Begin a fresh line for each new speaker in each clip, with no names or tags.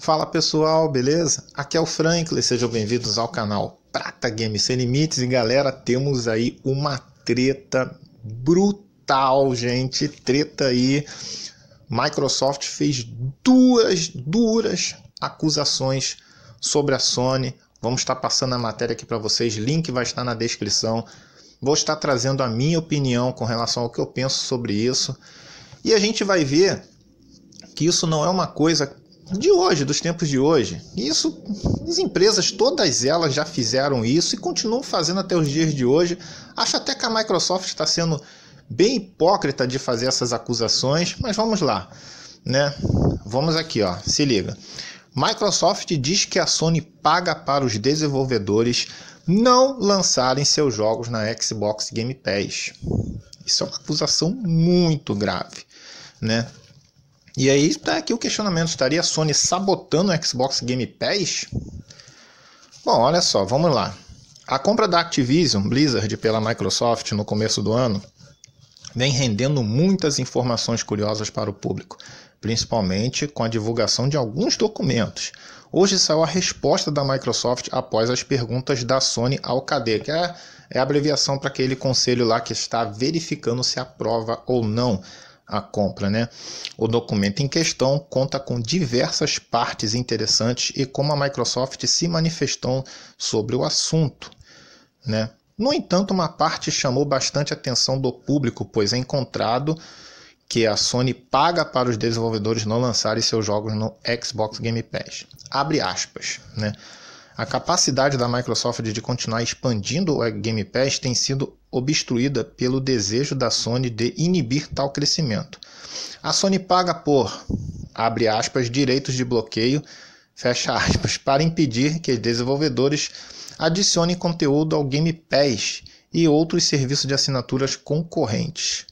Fala pessoal, beleza? Aqui é o Franklin, sejam bem-vindos ao canal Prata Games Sem Limites. E galera, temos aí uma treta brutal, gente. Treta aí. Microsoft fez duas duras acusações sobre a Sony. Vamos estar passando a matéria aqui para vocês, link vai estar na descrição. Vou estar trazendo a minha opinião com relação ao que eu penso sobre isso. E a gente vai ver que isso não é uma coisa de hoje, dos tempos de hoje. Isso, as empresas, todas elas já fizeram isso e continuam fazendo até os dias de hoje. Acho até que a Microsoft está sendo bem hipócrita de fazer essas acusações, mas vamos lá, né? Vamos aqui, ó. Se liga. Microsoft diz que a Sony paga para os desenvolvedores não lançarem seus jogos na Xbox Game Pass. Isso é uma acusação muito grave, né? E aí está aqui o questionamento: estaria a Sony sabotando o Xbox Game Pass? Bom, olha só, vamos lá. A compra da Activision Blizzard pela Microsoft no começo do ano vem rendendo muitas informações curiosas para o público, principalmente com a divulgação de alguns documentos. Hoje saiu a resposta da Microsoft após as perguntas da Sony ao KD, que é, é a abreviação para aquele conselho lá que está verificando se aprova ou não a compra. Né? O documento em questão conta com diversas partes interessantes e como a Microsoft se manifestou sobre o assunto. Né? No entanto, uma parte chamou bastante atenção do público, pois é encontrado que a Sony paga para os desenvolvedores não lançarem seus jogos no Xbox Game Pass. Abre aspas, né? A capacidade da Microsoft de continuar expandindo o Game Pass tem sido obstruída pelo desejo da Sony de inibir tal crescimento. A Sony paga por, abre aspas, direitos de bloqueio, fecha aspas, para impedir que desenvolvedores adicionem conteúdo ao Game Pass e outros serviços de assinaturas concorrentes.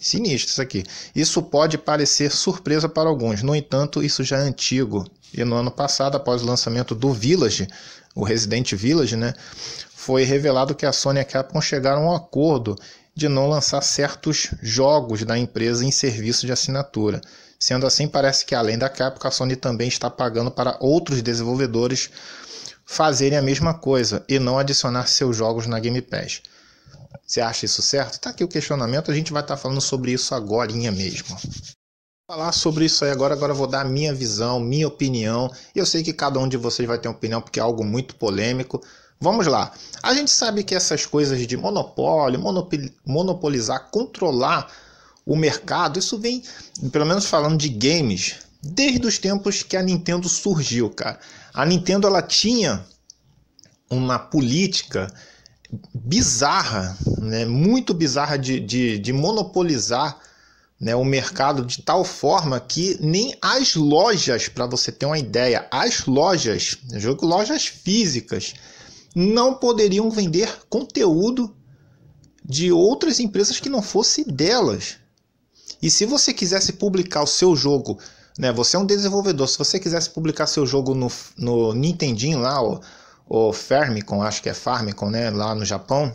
Sinistro isso aqui. Isso pode parecer surpresa para alguns, no entanto, isso já é antigo e no ano passado, após o lançamento do Village, o Resident Village, né, foi revelado que a Sony e a Capcom chegaram a um acordo de não lançar certos jogos da empresa em serviço de assinatura. Sendo assim, parece que além da Capcom, a Sony também está pagando para outros desenvolvedores fazerem a mesma coisa e não adicionar seus jogos na Game Pass. Você acha isso certo? Está aqui o questionamento, a gente vai estar tá falando sobre isso agora mesmo falar sobre isso aí agora. Agora eu vou dar a minha visão, minha opinião. Eu sei que cada um de vocês vai ter opinião porque é algo muito polêmico. Vamos lá. A gente sabe que essas coisas de monopólio, monopolizar, controlar o mercado, isso vem, pelo menos falando de games, desde os tempos que a Nintendo surgiu, cara. A Nintendo ela tinha uma política bizarra, né? muito bizarra de, de, de monopolizar né, o mercado de tal forma que nem as lojas, para você ter uma ideia, as lojas, jogo lojas físicas, não poderiam vender conteúdo de outras empresas que não fosse delas. E se você quisesse publicar o seu jogo, né, você é um desenvolvedor, se você quisesse publicar seu jogo no, no Nintendinho lá, o, o Famicom, acho que é Famicom, né, lá no Japão,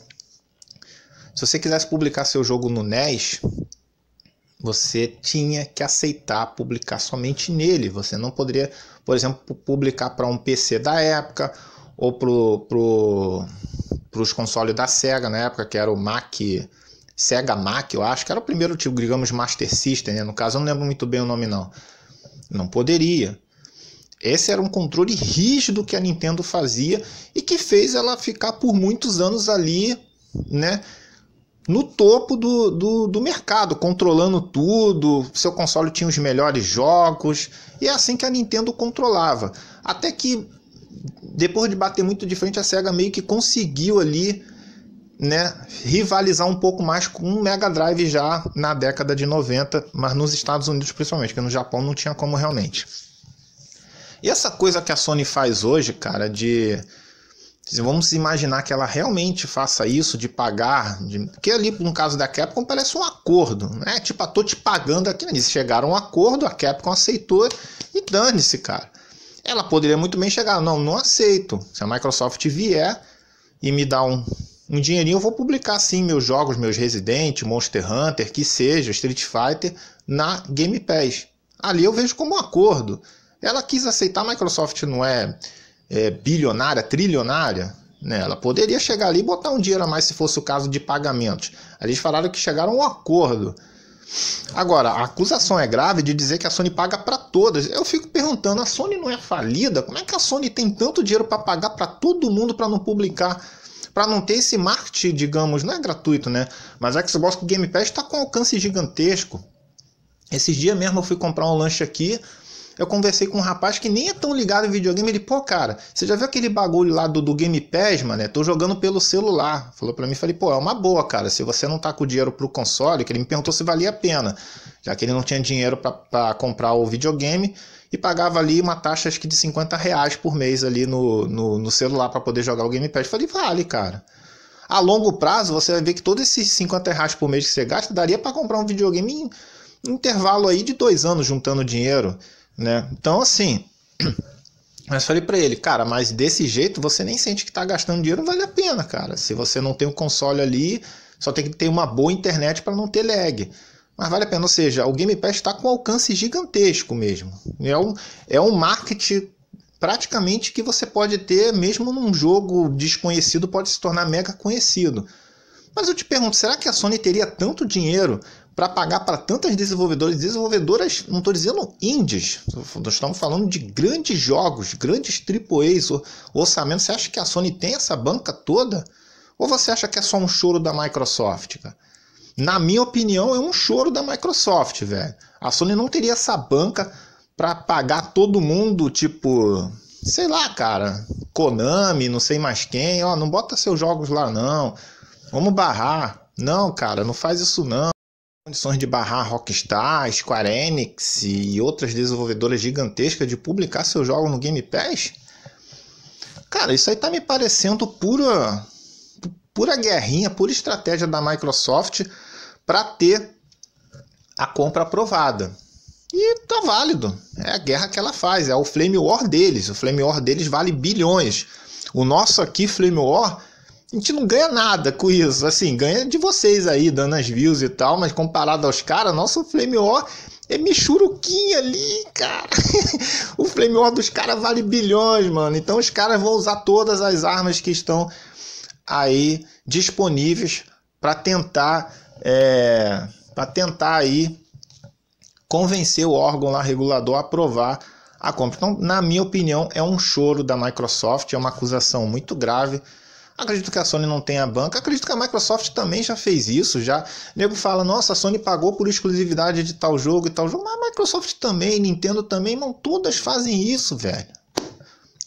se você quisesse publicar seu jogo no NES, você tinha que aceitar publicar somente nele. Você não poderia, por exemplo, publicar para um PC da época ou para pro, os consoles da Sega na época, que era o Mac, Sega Mac, eu acho, que era o primeiro, tipo, digamos, Master System, né? No caso, eu não lembro muito bem o nome, não. Não poderia. Esse era um controle rígido que a Nintendo fazia e que fez ela ficar por muitos anos ali, né? no topo do, do, do, mercado, controlando tudo. Seu console tinha os melhores jogos, e é assim que a Nintendo controlava. Até que, depois de bater muito de frente, a Sega meio que conseguiu ali né, rivalizar um pouco mais com o Mega Drive já na década de 90, mas nos Estados Unidos principalmente, porque no Japão não tinha como realmente. E essa coisa que a Sony faz hoje, cara, de Vamos imaginar que ela realmente faça isso de pagar, de... que ali no caso da Capcom parece um acordo, né? Tipo, ah, tô te pagando aqui, né? eles chegaram a um acordo, a Capcom aceitou e dane-se, cara. Ela poderia muito bem chegar, não, não aceito. Se a Microsoft vier e me dá um, um dinheirinho, eu vou publicar sim meus jogos, meus Resident, Monster Hunter, que seja, Street Fighter, na Game Pass. Ali eu vejo como um acordo. Ela quis aceitar, a Microsoft não é é, bilionária, trilionária, né? Ela poderia chegar ali e botar um dinheiro a mais se fosse o caso de pagamentos. Eles falaram que chegaram a um acordo. Agora, a acusação é grave de dizer que a Sony paga para todas. Eu fico perguntando, a Sony não é falida? Como é que a Sony tem tanto dinheiro para pagar para todo mundo para não publicar? Para não ter esse marketing, digamos, não é gratuito, né? Mas a Xbox Game Pass está com alcance gigantesco. Esses dias mesmo eu fui comprar um lanche aqui, eu conversei com um rapaz que nem é tão ligado em videogame. Ele, pô, cara, você já viu aquele bagulho lá do, do Game Pass, mano? Estou é, tô jogando pelo celular. Falou para mim, falei, pô, é uma boa, cara. Se você não tá com dinheiro pro console, que ele me perguntou se valia a pena, já que ele não tinha dinheiro para comprar o videogame e pagava ali uma taxa acho que de 50 reais por mês ali no, no, no celular para poder jogar o Game Pass. Falei, vale, cara. A longo prazo, você vai ver que todos esses 50 reais por mês que você gasta daria para comprar um videogame em intervalo aí de dois anos juntando dinheiro né? Então assim, mas falei para ele, cara, mas desse jeito você nem sente que tá gastando dinheiro, não vale a pena, cara. Se você não tem o um console ali, só tem que ter uma boa internet para não ter lag. Mas vale a pena, ou seja, o Game Pass está com alcance gigantesco mesmo. É um, é um marketing praticamente que você pode ter, mesmo num jogo desconhecido, pode se tornar mega conhecido. Mas eu te pergunto, será que a Sony teria tanto dinheiro para pagar para tantas desenvolvedores desenvolvedoras, não estou dizendo indies, nós estamos falando de grandes jogos, grandes AAAs, orçamento. Você acha que a Sony tem essa banca toda? Ou você acha que é só um choro da Microsoft? Cara? Na minha opinião, é um choro da Microsoft, velho. A Sony não teria essa banca para pagar todo mundo, tipo, sei lá, cara, Konami, não sei mais quem, ó, não bota seus jogos lá não. Vamos barrar. Não, cara, não faz isso não condições de barrar Rockstar, Square Enix e outras desenvolvedoras gigantescas de publicar seus jogos no Game Pass? Cara, isso aí tá me parecendo pura pura guerrinha, pura estratégia da Microsoft para ter a compra aprovada. E tá válido. É a guerra que ela faz, é o flame war deles. O flame war deles vale bilhões. O nosso aqui flame war a gente não ganha nada com isso. Assim, ganha de vocês aí, dando as views e tal, mas comparado aos caras, nosso Flame War é michuruquinha ali, cara. o Flame War dos caras vale bilhões, mano. Então os caras vão usar todas as armas que estão aí disponíveis para tentar é, para tentar aí convencer o órgão lá regulador a aprovar a compra. Então, na minha opinião, é um choro da Microsoft, é uma acusação muito grave Acredito que a Sony não tem a banca. Acredito que a Microsoft também já fez isso. Já o nego fala, nossa, a Sony pagou por exclusividade de tal jogo e tal jogo. Mas a Microsoft também, Nintendo também, irmão, todas fazem isso, velho.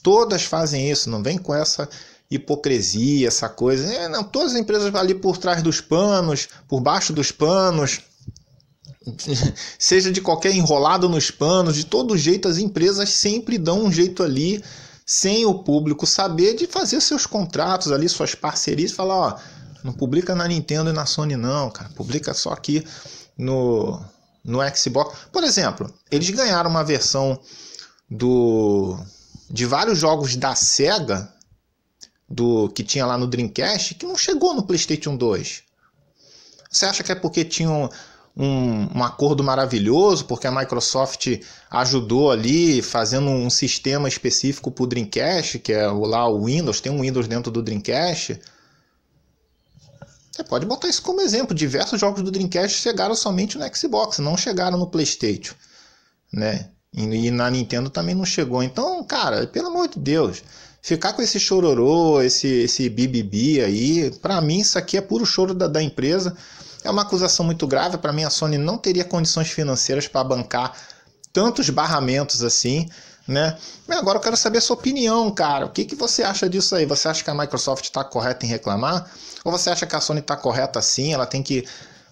Todas fazem isso. Não vem com essa hipocrisia, essa coisa. É, não, todas as empresas ali por trás dos panos, por baixo dos panos, seja de qualquer enrolado nos panos, de todo jeito as empresas sempre dão um jeito ali sem o público saber, de fazer seus contratos ali, suas parcerias, falar, ó, não publica na Nintendo e na Sony não, cara, publica só aqui no no Xbox. Por exemplo, eles ganharam uma versão do de vários jogos da Sega do que tinha lá no Dreamcast que não chegou no PlayStation 2. Você acha que é porque tinham um, um acordo maravilhoso, porque a Microsoft ajudou ali fazendo um sistema específico para o Dreamcast, que é o, lá o Windows, tem um Windows dentro do Dreamcast. Você pode botar isso como exemplo. Diversos jogos do Dreamcast chegaram somente no Xbox, não chegaram no PlayStation, né? E na Nintendo também não chegou. Então, cara, pelo amor de Deus, ficar com esse chororô, esse, esse bibibi aí, para mim isso aqui é puro choro da, da empresa. É uma acusação muito grave. Para mim, a Sony não teria condições financeiras para bancar tantos barramentos assim, né? agora eu quero saber a sua opinião, cara. O que, que você acha disso aí? Você acha que a Microsoft está correta em reclamar? Ou você acha que a Sony está correta sim? Ela tem que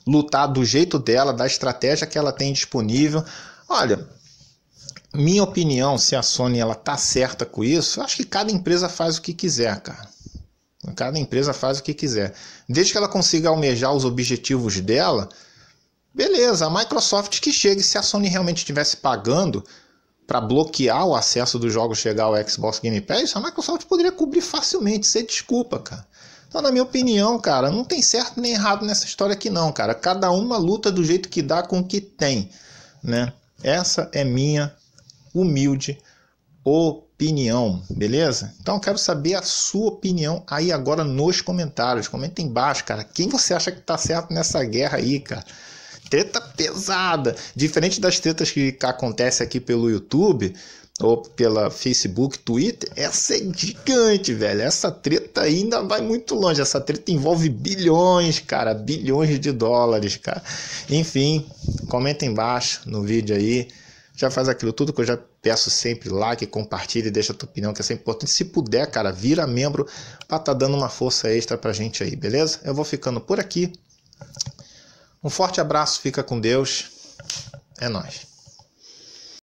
lutar do jeito dela, da estratégia que ela tem disponível. Olha, minha opinião, se a Sony ela tá certa com isso, acho que cada empresa faz o que quiser, cara. Cada empresa faz o que quiser. Desde que ela consiga almejar os objetivos dela, beleza, a Microsoft que chegue. Se a Sony realmente estivesse pagando para bloquear o acesso dos jogos chegar ao Xbox Game Pass, a Microsoft poderia cobrir facilmente, sem desculpa, cara. Então, na minha opinião, cara, não tem certo nem errado nessa história aqui não, cara. Cada uma luta do jeito que dá com o que tem, né? Essa é minha humilde opinião, beleza? Então eu quero saber a sua opinião aí agora nos comentários. Comenta embaixo, cara. Quem você acha que tá certo nessa guerra aí, cara? Treta pesada. Diferente das tretas que acontece aqui pelo YouTube, ou pela Facebook, Twitter, essa é gigante, velho. Essa treta ainda vai muito longe. Essa treta envolve bilhões, cara, bilhões de dólares, cara. Enfim, comenta embaixo no vídeo aí já faz aquilo tudo que eu já peço sempre, like, compartilha, deixa a tua opinião, que é sempre importante. Se puder, cara, vira membro pra tá dando uma força extra pra gente aí, beleza? Eu vou ficando por aqui. Um forte abraço, fica com Deus. É nós.